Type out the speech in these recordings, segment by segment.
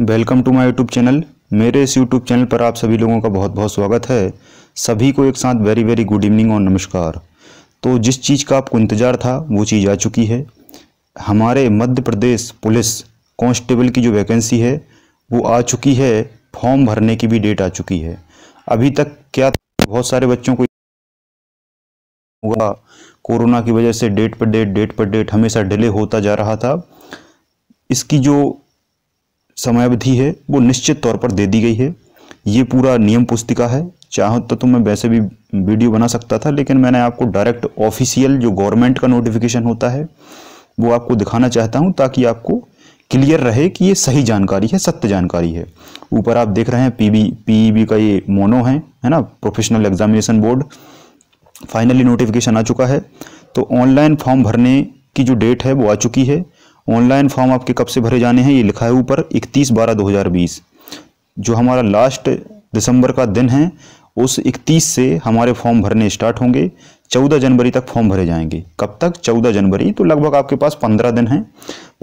welcome to my YouTube channel मेरे इस YouTube channel पर आप सभी लोगों का बहुत बहुत स्वागत है सभी को एक साथ वेरी वेरी गुड इवनिंग और नमस्कार तो जिस चीज़ का आपको इंतज़ार था वो चीज़ आ चुकी है हमारे मध्य प्रदेश पुलिस कांस्टेबल की जो वैकेंसी है वो आ चुकी है फॉर्म भरने की भी डेट आ चुकी है अभी तक क्या बहुत सारे बच्चों को कोरोना की वजह से डेट पर डेट डेट पर डेट हमेशा डिले होता जा रहा था इसकी जो समयावधि है वो निश्चित तौर पर दे दी गई है ये पूरा नियम पुस्तिका है चाहो तो, मैं वैसे भी वीडियो बना सकता था लेकिन मैंने आपको डायरेक्ट ऑफिशियल जो गवर्नमेंट का नोटिफिकेशन होता है वो आपको दिखाना चाहता हूँ ताकि आपको क्लियर रहे कि ये सही जानकारी है सत्य जानकारी है ऊपर आप देख रहे हैं पीबी पीईबी e का ये मोनो है है ना professional examination board finally notification आ चुका है तो ऑनलाइन फॉर्म भरने की जो डेट है वो आ चुकी है ऑनलाइन फॉर्म आपके कब से भरे जाने हैं ये लिखा है ऊपर इकतीस बारह दो हज़ार बीस जो हमारा लास्ट दिसंबर का दिन है उस 31 से हमारे फॉर्म भरने स्टार्ट होंगे 14 जनवरी तक फॉर्म भरे जाएंगे कब तक 14 जनवरी तो लगभग आपके पास 15 दिन हैं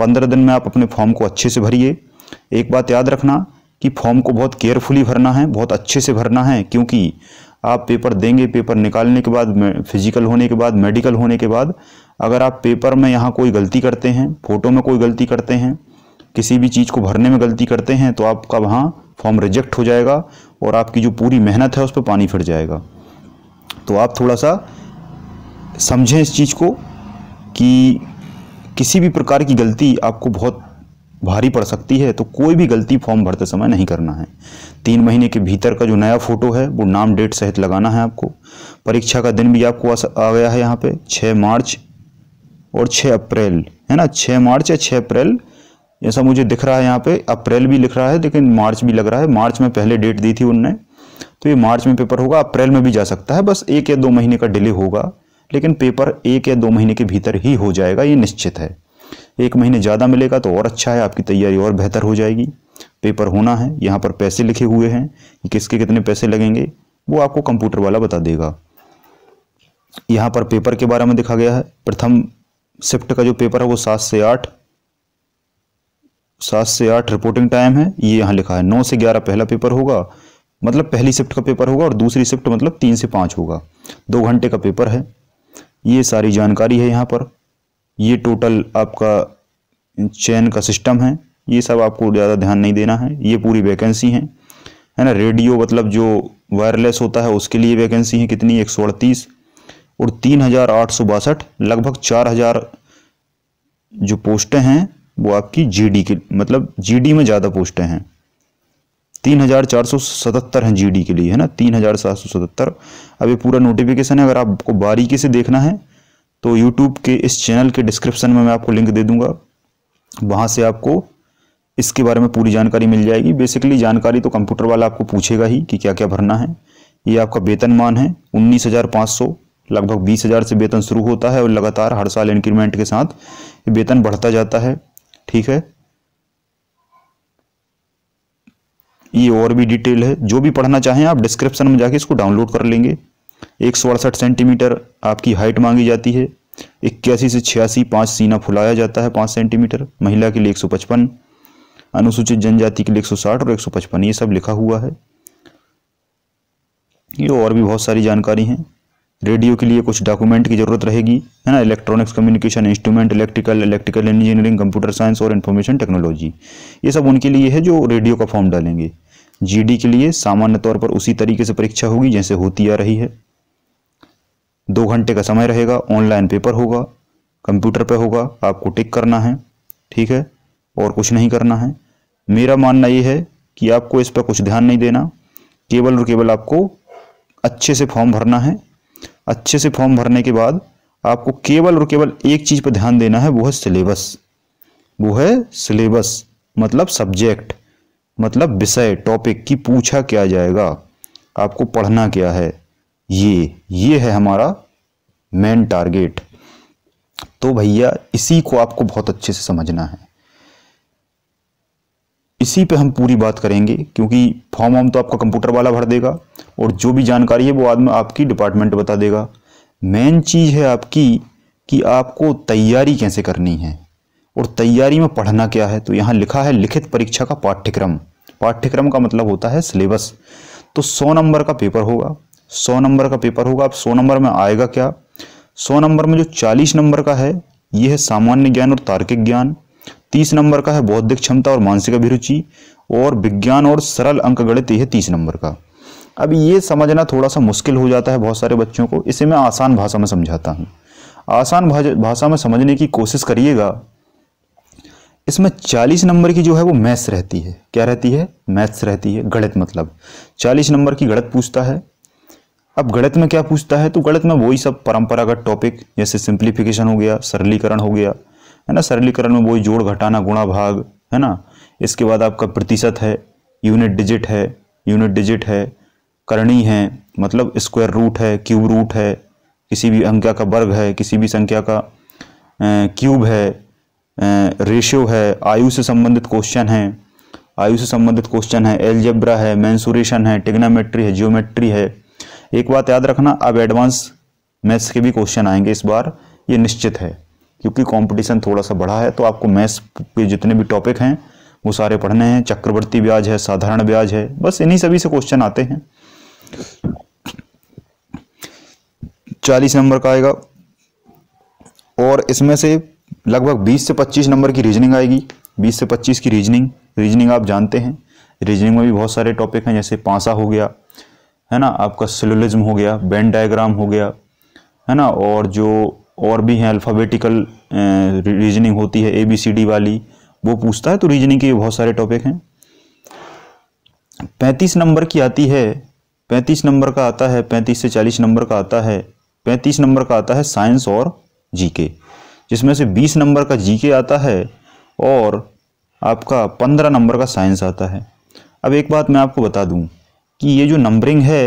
15 दिन में आप अपने फॉर्म को अच्छे से भरिए एक बात याद रखना कि फॉर्म को बहुत केयरफुली भरना है बहुत अच्छे से भरना है क्योंकि आप पेपर देंगे पेपर निकालने के बाद फिजिकल होने के बाद मेडिकल होने के बाद अगर आप पेपर में यहाँ कोई गलती करते हैं फ़ोटो में कोई गलती करते हैं किसी भी चीज़ को भरने में गलती करते हैं तो आपका वहाँ फॉर्म रिजेक्ट हो जाएगा और आपकी जो पूरी मेहनत है उस पर पानी फिर जाएगा तो आप थोड़ा सा समझें इस चीज़ को कि किसी भी प्रकार की गलती आपको बहुत भारी पड़ सकती है तो कोई भी गलती फॉर्म भरते समय नहीं करना है तीन महीने के भीतर का जो नया फ़ोटो है वो नाम डेट सहित लगाना है आपको परीक्षा का दिन भी आपको आ गया है यहाँ पे छः मार्च और 6 अप्रैल है ना 6 मार्च या 6 अप्रैल ऐसा मुझे दिख रहा है यहाँ पे अप्रैल भी लिख रहा है लेकिन मार्च भी लग रहा है मार्च में पहले डेट दी थी उनने तो ये मार्च में पेपर होगा अप्रैल में भी जा सकता है बस एक या दो महीने का डिले होगा लेकिन पेपर एक या दो महीने के भीतर ही हो जाएगा ये निश्चित है एक महीने ज़्यादा मिलेगा तो और अच्छा है आपकी तैयारी और बेहतर हो जाएगी पेपर होना है यहाँ पर पैसे लिखे हुए हैं कि किसके कितने पैसे लगेंगे वो आपको कंप्यूटर वाला बता देगा यहाँ पर पेपर के बारे में दिखा गया है प्रथम शिफ्ट का जो पेपर है वो सात से आठ सात से आठ रिपोर्टिंग टाइम है ये यहाँ लिखा है नौ से ग्यारह पहला पेपर होगा मतलब पहली शिफ्ट का पेपर होगा और दूसरी शिफ्ट मतलब तीन से पाँच होगा दो घंटे का पेपर है ये सारी जानकारी है यहाँ पर ये टोटल आपका चैन का सिस्टम है ये सब आपको ज़्यादा ध्यान नहीं देना है ये पूरी वैकेंसी है है ना रेडियो मतलब जो वायरलेस होता है उसके लिए वैकेंसी है कितनी एक सौ अड़तीस और तीन हज़ार आठ सौ बासठ लगभग चार हज़ार जो पोस्टें हैं वो आपकी जीडी के मतलब जीडी में ज़्यादा पोस्टें हैं तीन हज़ार चार सौ सतहत्तर हैं जीडी के लिए है ना तीन हज़ार सात सौ सतहत्तर अब ये पूरा नोटिफिकेशन है अगर आपको बारीकी से देखना है तो यूट्यूब के इस चैनल के डिस्क्रिप्शन में मैं आपको लिंक दे दूंगा वहाँ से आपको इसके बारे में पूरी जानकारी मिल जाएगी बेसिकली जानकारी तो कंप्यूटर वाला आपको पूछेगा ही कि क्या क्या भरना है ये आपका वेतनमान है उन्नीस हज़ार पाँच सौ लगभग बीस हज़ार से वेतन शुरू होता है और लगातार हर साल इंक्रीमेंट के साथ वेतन बढ़ता जाता है ठीक है ये और भी डिटेल है जो भी पढ़ना चाहें आप डिस्क्रिप्शन में जाके इसको डाउनलोड कर लेंगे एक सौ अड़सठ सेंटीमीटर आपकी हाइट मांगी जाती है इक्यासी से छियासी पाँच सीना फुलाया जाता है पाँच सेंटीमीटर महिला के लिए एक सौ पचपन अनुसूचित जनजाति के लिए एक सौ साठ और एक सौ पचपन ये सब लिखा हुआ है ये और भी बहुत सारी जानकारी हैं रेडियो के लिए कुछ डॉक्यूमेंट की ज़रूरत रहेगी है ना electronics communication instrument electrical electrical engineering computer science और इन्फॉर्मेशन टेक्नोलॉजी ये सब उनके लिए है जो रेडियो का फॉर्म डालेंगे जीडी के लिए सामान्य तौर पर उसी तरीके से परीक्षा होगी जैसे होती आ रही है दो घंटे का समय रहेगा ऑनलाइन पेपर होगा कंप्यूटर पर होगा आपको टिक करना है ठीक है और कुछ नहीं करना है मेरा मानना ये है कि आपको इस पर कुछ ध्यान नहीं देना केवल और केवल आपको अच्छे से फॉर्म भरना है अच्छे से फॉर्म भरने के बाद आपको केवल और केवल एक चीज़ पर ध्यान देना है वो है सिलेबस वो है सिलेबस मतलब सब्जेक्ट मतलब विषय टॉपिक की पूछा क्या जाएगा आपको पढ़ना क्या है ये ये है हमारा मेन टारगेट तो भैया इसी को आपको बहुत अच्छे से समझना है इसी पे हम पूरी बात करेंगे क्योंकि फॉर्म वॉर्म तो आपका कंप्यूटर वाला भर देगा और जो भी जानकारी है वो आदमी आपकी डिपार्टमेंट बता देगा मेन चीज़ है आपकी कि आपको तैयारी कैसे करनी है और तैयारी में पढ़ना क्या है तो यहाँ लिखा है लिखित परीक्षा का पाठ्यक्रम पाठ्यक्रम का मतलब होता है सिलेबस तो सौ नंबर का पेपर होगा सौ नंबर का पेपर होगा आप सौ नंबर में आएगा क्या सौ नंबर में जो चालीस नंबर का है यह है सामान्य ज्ञान और तार्किक ज्ञान तीस नंबर का है बौद्धिक क्षमता और मानसिक अभिरुचि और विज्ञान और सरल अंक गणित यह तीस नंबर का अब ये समझना थोड़ा सा मुश्किल हो जाता है बहुत सारे बच्चों को इसे मैं आसान भाषा में समझाता हूँ आसान भाषा में समझने की कोशिश करिएगा इसमें 40 नंबर की जो है वो मैथ्स रहती है क्या रहती है मैथ्स रहती है गणित मतलब 40 नंबर की गणित पूछता है अब गणित में क्या पूछता है तो गणित में वही सब परंपरागत टॉपिक जैसे सिंप्लीफिकेशन हो गया सरलीकरण हो गया है ना सरलीकरण में वही जोड़ घटाना गुणा भाग है ना इसके बाद आपका प्रतिशत है यूनिट डिजिट है यूनिट डिजिट है करणी है मतलब स्क्वायर रूट है क्यूब रूट है किसी भी संख्या का वर्ग है किसी भी संख्या का क्यूब है रेशियो है आयु से संबंधित क्वेश्चन है आयु से संबंधित क्वेश्चन है एलजेब्रा है मैंसूरेशन है टिग्नामेट्री है जियोमेट्री है एक बात याद रखना अब एडवांस मैथ्स के भी क्वेश्चन आएंगे इस बार ये निश्चित है क्योंकि कंपटीशन थोड़ा सा बढ़ा है तो आपको मैथ्स के जितने भी टॉपिक हैं वो सारे पढ़ने हैं चक्रवर्ती ब्याज है साधारण ब्याज है बस इन्हीं सभी से क्वेश्चन आते हैं चालीस नंबर का आएगा और इसमें से लगभग बीस से पच्चीस नंबर की रीजनिंग आएगी बीस से पच्चीस की रीजनिंग रीजनिंग आप जानते हैं रीजनिंग में भी बहुत सारे टॉपिक हैं जैसे पांसा हो गया है ना आपका सिलोलिज्म हो गया बैंड डायग्राम हो गया है ना और जो और भी हैं अल्फ़ाबेटिकल रीजनिंग होती है ए बी सी डी वाली वो पूछता है तो रीजनिंग के बहुत सारे टॉपिक हैं पैंतीस नंबर की आती है पैंतीस नंबर का आता है पैंतीस से चालीस नंबर का आता है पैंतीस नंबर का आता है साइंस और जीके जिसमें से बीस नंबर का जीके आता है और आपका पंद्रह नंबर का साइंस आता है अब एक बात मैं आपको बता दूं कि ये जो नंबरिंग है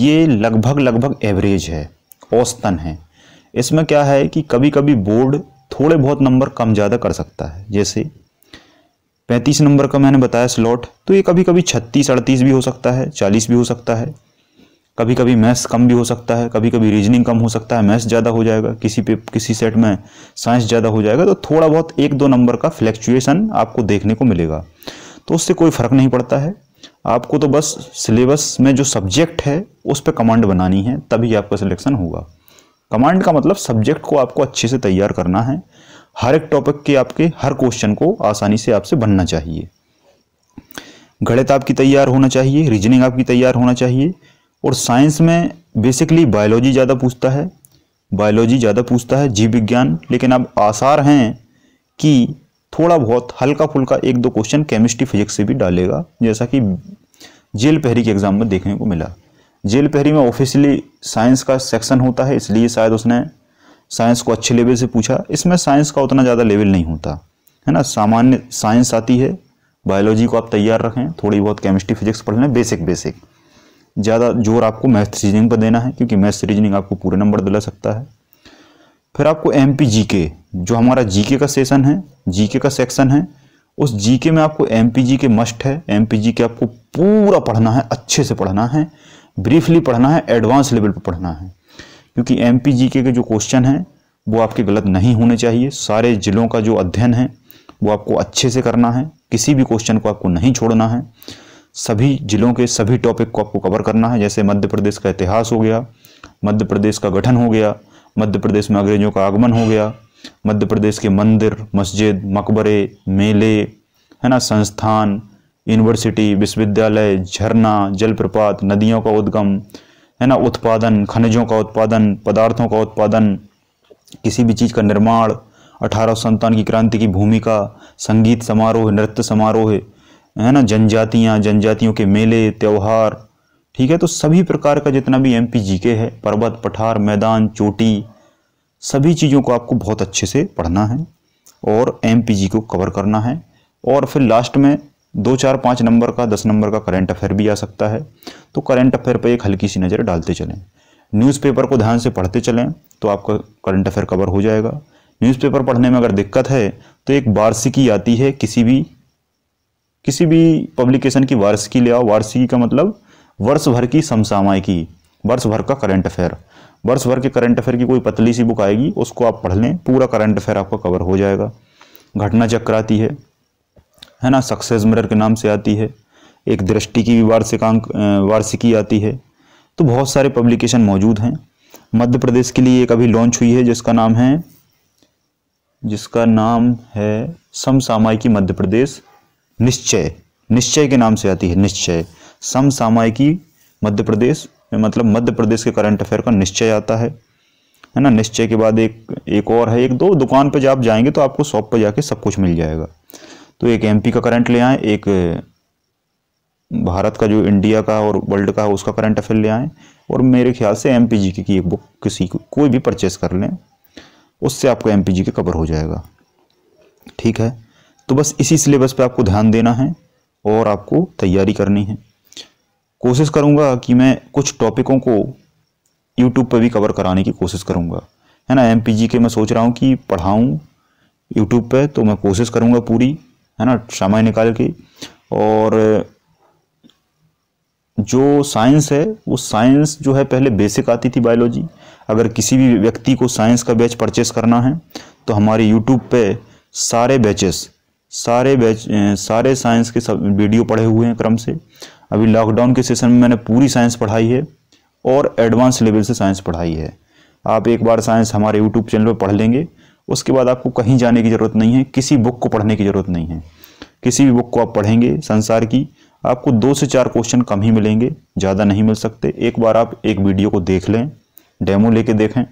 ये लगभग लगभग एवरेज है औसतन है इसमें क्या है कि कभी कभी बोर्ड थोड़े बहुत नंबर कम ज़्यादा कर सकता है जैसे पैंतीस नंबर का मैंने बताया स्लॉट तो ये कभी कभी छत्तीस अड़तीस भी हो सकता है चालीस भी हो सकता है कभी कभी मैथ्स कम भी हो सकता है कभी कभी रीजनिंग कम हो सकता है मैथ्स ज़्यादा हो जाएगा किसी पे किसी सेट में साइंस ज़्यादा हो जाएगा तो थोड़ा बहुत एक दो नंबर का फ्लैक्चुएसन आपको देखने को मिलेगा तो उससे कोई फ़र्क नहीं पड़ता है आपको तो बस सिलेबस में जो सब्जेक्ट है उस पर कमांड बनानी है तभी आपका सिलेक्शन होगा कमांड का मतलब सब्जेक्ट को आपको अच्छे से तैयार करना है हर एक टॉपिक के आपके हर क्वेश्चन को आसानी से आपसे बनना चाहिए गणित आपकी तैयार होना चाहिए रीजनिंग आपकी तैयार होना चाहिए और साइंस में बेसिकली बायोलॉजी ज़्यादा पूछता है बायोलॉजी ज़्यादा पूछता है जीव विज्ञान लेकिन अब आसार हैं कि थोड़ा बहुत हल्का फुल्का एक दो क्वेश्चन केमिस्ट्री फिजिक्स से भी डालेगा जैसा कि जेल पहरी के एग्ज़ाम में देखने को मिला जेल पहरी में ऑफिशियली साइंस का सेक्शन होता है इसलिए शायद उसने साइंस को अच्छे लेवल से पूछा इसमें साइंस का उतना ज़्यादा लेवल नहीं होता है ना सामान्य साइंस आती है बायोलॉजी को आप तैयार रखें थोड़ी बहुत केमिस्ट्री फिजिक्स पढ़ लें बेसिक बेसिक ज़्यादा जोर आपको मैथ्स रीजनिंग पर देना है क्योंकि मैथ्स रीजनिंग आपको पूरे नंबर दिला सकता है फिर आपको एम पी जी के जो हमारा जी के का सेशन है जी के का सेक्शन है उस जी के में आपको एम पी जी के मस्ट है एम पी जी के आपको पूरा पढ़ना है अच्छे से पढ़ना है ब्रीफली पढ़ना है एडवांस लेवल पर पढ़ना है क्योंकि एम पी जी के, के जो क्वेश्चन हैं वो आपके गलत नहीं होने चाहिए सारे ज़िलों का जो अध्ययन है वो आपको अच्छे से करना है किसी भी क्वेश्चन को आपको नहीं छोड़ना है सभी ज़िलों के सभी टॉपिक को आपको कवर करना है जैसे मध्य प्रदेश का इतिहास हो गया मध्य प्रदेश का गठन हो गया मध्य प्रदेश में अंग्रेजों का आगमन हो गया मध्य प्रदेश के मंदिर मस्जिद मकबरे मेले है ना संस्थान यूनिवर्सिटी विश्वविद्यालय झरना जलप्रपात नदियों का उद्गम है ना उत्पादन खनिजों का उत्पादन पदार्थों का उत्पादन किसी भी चीज़ का निर्माण अठारह संतान की क्रांति की भूमिका संगीत समारोह नृत्य समारोह है ना जनजातियाँ जनजातियों के मेले त्यौहार ठीक है तो सभी प्रकार का जितना भी एम पी है पर्वत पठार मैदान चोटी सभी चीज़ों को आपको बहुत अच्छे से पढ़ना है और एम को कवर करना है और फिर लास्ट में दो चार पाँच नंबर का दस नंबर का करंट अफेयर भी आ सकता है तो करंट अफेयर पर एक हल्की सी नज़र डालते चलें न्यूज़पेपर को ध्यान से पढ़ते चलें तो आपका करंट अफेयर कवर हो जाएगा न्यूज़पेपर पढ़ने में अगर दिक्कत है तो एक वार्षिकी आती है किसी भी किसी भी पब्लिकेशन की वार्षिकी ले आओ वार्षिकी का मतलब वर्ष भर की समसामयिकी वर्ष भर का करंट अफेयर वर्ष भर के करंट अफेयर की कोई पतली सी बुक आएगी उसको आप पढ़ लें पूरा करंट अफेयर आपका कवर हो जाएगा घटना चक्र आती है है ना सक्सेस मिरर के नाम से आती है एक दृष्टि की भी वार्षिकांक वार्षिकी आती है तो बहुत सारे पब्लिकेशन मौजूद हैं मध्य प्रदेश के लिए एक अभी लॉन्च हुई है जिसका नाम है जिसका नाम है समसामायिकी मध्य प्रदेश निश्चय निश्चय के नाम से आती है निश्चय समसामायिकी मध्य प्रदेश मतलब मध्य प्रदेश के करंट अफेयर का निश्चय आता है है ना निश्चय के बाद एक एक और है एक दो दुकान पर जब आप जाएंगे तो आपको शॉप पर जाके सब कुछ मिल जाएगा तो एक एम का करंट ले आएँ एक भारत का जो इंडिया का और वर्ल्ड का उसका करंट अफेयर ले आएँ और मेरे ख्याल से एम पी की एक बुक किसी को कोई भी परचेस कर लें उससे आपका एम पी का कवर हो जाएगा ठीक है तो बस इसी सिलेबस पे आपको ध्यान देना है और आपको तैयारी करनी है कोशिश करूँगा कि मैं कुछ टॉपिकों को यूट्यूब पर भी कवर कराने की कोशिश करूँगा है ना एम के मैं सोच रहा हूँ कि पढ़ाऊँ यूट्यूब पर तो मैं कोशिश करूँगा पूरी है ना समय निकाल के और जो साइंस है वो साइंस जो है पहले बेसिक आती थी बायोलॉजी अगर किसी भी व्यक्ति को साइंस का बैच परचेस करना है तो हमारे यूट्यूब पे सारे बैचेस सारे बैच सारे साइंस के सब वीडियो पढ़े हुए हैं क्रम से अभी लॉकडाउन के सेशन में मैंने पूरी साइंस पढ़ाई है और एडवांस लेवल से साइंस पढ़ाई है आप एक बार साइंस हमारे यूट्यूब चैनल पर पढ़ लेंगे उसके बाद आपको कहीं जाने की ज़रूरत नहीं है किसी बुक को पढ़ने की ज़रूरत नहीं है किसी भी बुक को आप पढ़ेंगे संसार की आपको दो से चार क्वेश्चन कम ही मिलेंगे ज़्यादा नहीं मिल सकते एक बार आप एक वीडियो को देख लें डेमो लेके देखें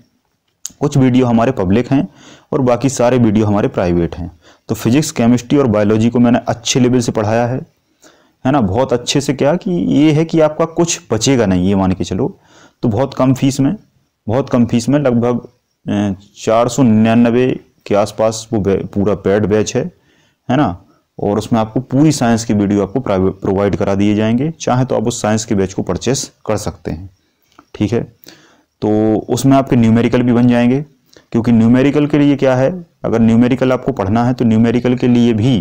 कुछ वीडियो हमारे पब्लिक हैं और बाकी सारे वीडियो हमारे प्राइवेट हैं तो फिजिक्स केमिस्ट्री और बायोलॉजी को मैंने अच्छे लेवल से पढ़ाया है है ना बहुत अच्छे से क्या कि ये है कि आपका कुछ बचेगा नहीं ये मान के चलो तो बहुत कम फीस में बहुत कम फीस में लगभग चार सौ निन्यानबे के आसपास वो पूरा पैड बैच है है ना और उसमें आपको पूरी साइंस की वीडियो आपको प्रोवाइड करा दिए जाएंगे चाहे तो आप उस साइंस के बैच को परचेस कर सकते हैं ठीक है तो उसमें आपके न्यूमेरिकल भी बन जाएंगे क्योंकि न्यूमेरिकल के लिए क्या है अगर न्यूमेरिकल आपको पढ़ना है तो न्यूमेरिकल के लिए भी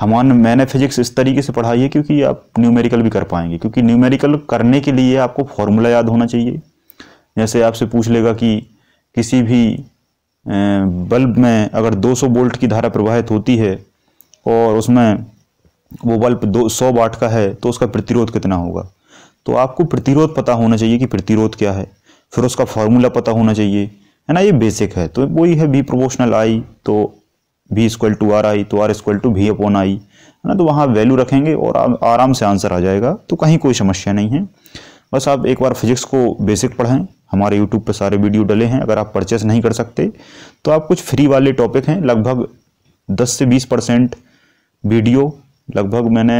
हमारे मैंने फिजिक्स इस तरीके से पढ़ाई है क्योंकि आप न्यूमेरिकल भी कर पाएंगे क्योंकि न्यूमेरिकल करने के लिए आपको फॉर्मूला याद होना चाहिए जैसे आपसे पूछ लेगा कि किसी भी बल्ब में अगर 200 वोल्ट की धारा प्रवाहित होती है और उसमें वो बल्ब दो सौ वाट का है तो उसका प्रतिरोध कितना होगा तो आपको प्रतिरोध पता होना चाहिए कि प्रतिरोध क्या है फिर उसका फार्मूला पता होना चाहिए है ना ये बेसिक है तो वही है भी प्रोपोर्शनल आई तो भी स्क्वल टू आर आई तो आर स्क्वल टू भी अपॉन आई है ना तो वहाँ वैल्यू रखेंगे और आराम से आंसर आ जाएगा तो कहीं कोई समस्या नहीं है बस आप एक बार फिजिक्स को बेसिक पढ़ें हमारे यूट्यूब पर सारे वीडियो डले हैं अगर आप परचेस नहीं कर सकते तो आप कुछ फ्री वाले टॉपिक हैं लगभग दस से बीस परसेंट वीडियो लगभग मैंने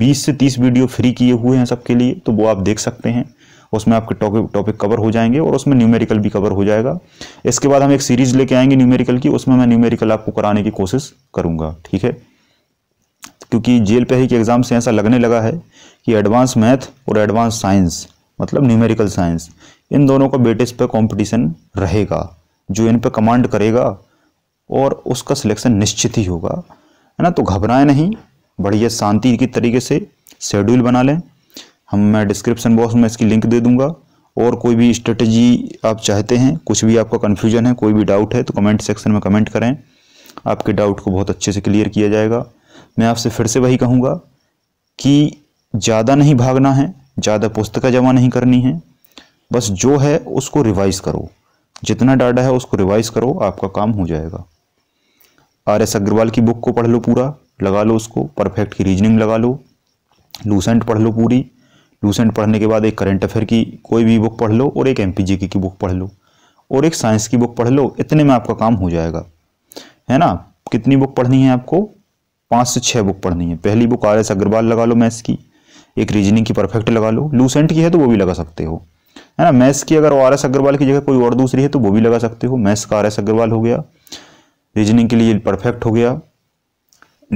बीस से तीस वीडियो फ्री किए हुए हैं सबके लिए तो वो आप देख सकते हैं उसमें आपके टॉपिक टॉपिक कवर हो जाएंगे और उसमें न्यूमेरिकल भी कवर हो जाएगा इसके बाद हम एक सीरीज लेके आएंगे न्यूमेरिकल की उसमें मैं न्यूमेरिकल आपको कराने की कोशिश करूँगा ठीक है क्योंकि जेल पे ही के एग्ज़ाम से ऐसा लगने लगा है कि एडवांस मैथ और एडवांस साइंस मतलब न्यूमेरिकल साइंस इन दोनों का बेटिस पे कंपटीशन रहेगा जो इन पे कमांड करेगा और उसका सिलेक्शन निश्चित ही होगा है ना तो घबराएं नहीं बढ़िया शांति की तरीके से शेड्यूल बना लें हम मैं डिस्क्रिप्शन बॉक्स में इसकी लिंक दे दूंगा और कोई भी स्ट्रेटजी आप चाहते हैं कुछ भी आपका कन्फ्यूजन है कोई भी डाउट है तो कमेंट सेक्शन में कमेंट करें आपके डाउट को बहुत अच्छे से क्लियर किया जाएगा मैं आपसे फिर से वही कहूँगा कि ज़्यादा नहीं भागना है ज़्यादा पुस्तकें जमा नहीं करनी है बस जो है उसको रिवाइज करो जितना डाटा है उसको रिवाइज करो आपका काम हो जाएगा आर एस अग्रवाल की बुक को पढ़ लो पूरा लगा लो उसको परफेक्ट की रीजनिंग लगा लो लूसेंट पढ़ लो पूरी लूसेंट पढ़ने के बाद एक करंट अफेयर की कोई भी बुक पढ़ लो और एक एम की, की बुक पढ़ लो और एक साइंस की बुक पढ़ लो इतने में आपका काम हो जाएगा है ना कितनी बुक पढ़नी है आपको पाँच से छः बुक पढ़नी है पहली बुक आर एस अग्रवाल लगा लो मैथ्स की एक रीजनिंग की परफेक्ट लगा लो लूसेंट की है तो वो भी लगा सकते हो है ना मैथ्स की अगर आर एस अग्रवाल की जगह कोई और दूसरी है तो वो भी लगा सकते हो मैथ्स का आर एस अग्रवाल हो गया रीजनिंग के लिए परफेक्ट हो गया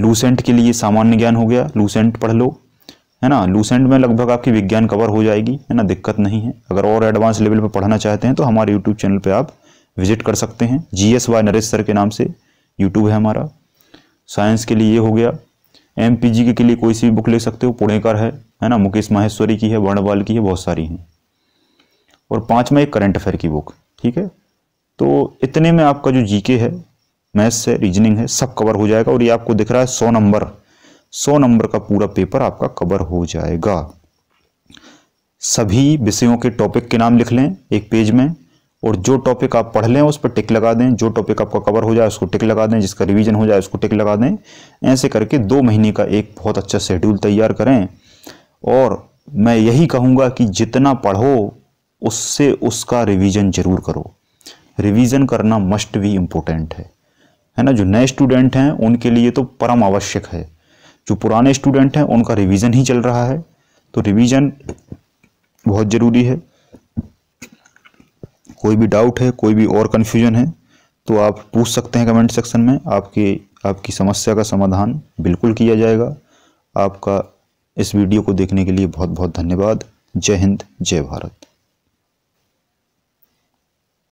लूसेंट के लिए सामान्य ज्ञान हो गया लूसेंट पढ़ लो है ना लूसेंट में लगभग आपकी विज्ञान कवर हो जाएगी है ना दिक्कत नहीं है अगर और एडवांस लेवल पर पढ़ना चाहते हैं तो हमारे यूट्यूब चैनल पर आप विजिट कर सकते हैं G S Y Naresh sir के नाम से यूट्यूब है हमारा साइंस के लिए ये हो गया एम पी जी के लिए कोई सी भी बुक ले सकते हो पुणेकर है है ना मुकेश माहेश्वरी की है वर्णवाल की है बहुत सारी हैं और पाँच में एक करंट अफेयर की बुक ठीक है तो इतने में आपका जो जीके है मैथ्स है रीजनिंग है सब कवर हो जाएगा और ये आपको दिख रहा है सौ नंबर सौ नंबर का पूरा पेपर आपका कवर हो जाएगा सभी विषयों के टॉपिक के नाम लिख लें एक पेज में और जो टॉपिक आप पढ़ लें उस पर टिक लगा दें जो टॉपिक आपका कवर हो जाए उसको टिक लगा दें जिसका रिवीजन हो जाए उसको टिक लगा दें ऐसे करके दो महीने का एक बहुत अच्छा शेड्यूल तैयार करें और मैं यही कहूँगा कि जितना पढ़ो उससे उसका रिवीजन जरूर करो रिवीजन करना मस्ट भी इम्पोर्टेंट है है ना जो नए स्टूडेंट हैं उनके लिए तो परम आवश्यक है जो पुराने स्टूडेंट हैं उनका रिवीजन ही चल रहा है तो रिवीजन बहुत ज़रूरी है कोई भी डाउट है कोई भी और कन्फ्यूजन है तो आप पूछ सकते हैं कमेंट सेक्शन में आपके आपकी समस्या का समाधान बिल्कुल किया जाएगा आपका इस वीडियो को देखने के लिए बहुत बहुत धन्यवाद जय हिंद जय भारत